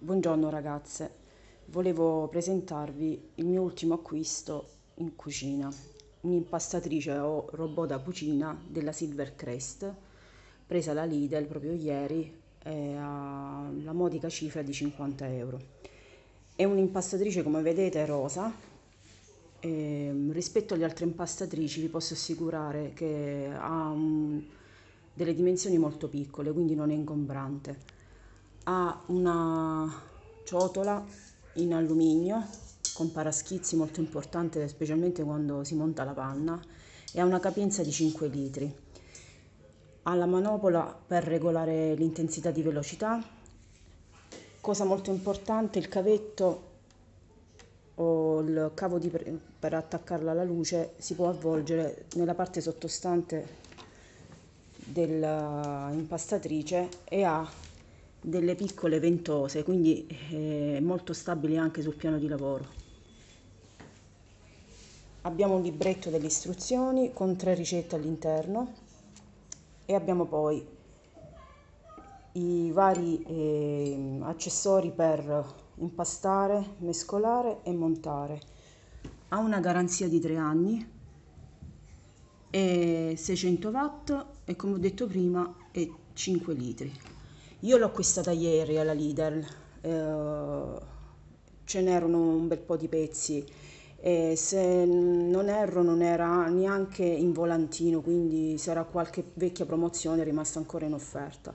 Buongiorno ragazze, volevo presentarvi il mio ultimo acquisto in cucina, un'impastatrice o robot da cucina della Silvercrest, presa da Lidl proprio ieri alla modica cifra di 50 euro. È un'impastatrice come vedete rosa, e, ehm, rispetto alle altre impastatrici vi posso assicurare che ha um, delle dimensioni molto piccole, quindi non è ingombrante ha una ciotola in alluminio con paraschizzi molto importante specialmente quando si monta la panna e ha una capienza di 5 litri. Ha la manopola per regolare l'intensità di velocità. Cosa molto importante, il cavetto o il cavo di, per attaccarla alla luce si può avvolgere nella parte sottostante dell'impastatrice e ha delle piccole ventose, quindi eh, molto stabili anche sul piano di lavoro. Abbiamo un libretto delle istruzioni con tre ricette all'interno e abbiamo poi i vari eh, accessori per impastare, mescolare e montare. Ha una garanzia di tre anni, è 600 watt e come ho detto prima è 5 litri. Io l'ho acquistata ieri alla Lidl, eh, ce n'erano un bel po' di pezzi e se non erro non era neanche in volantino, quindi sarà qualche vecchia promozione rimasta ancora in offerta.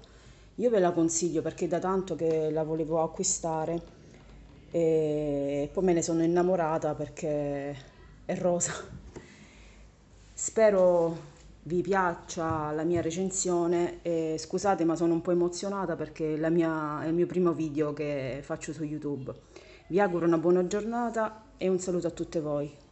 Io ve la consiglio perché da tanto che la volevo acquistare e poi me ne sono innamorata perché è rosa. Spero vi piaccia la mia recensione e scusate ma sono un po' emozionata perché mia, è il mio primo video che faccio su YouTube. Vi auguro una buona giornata e un saluto a tutte voi.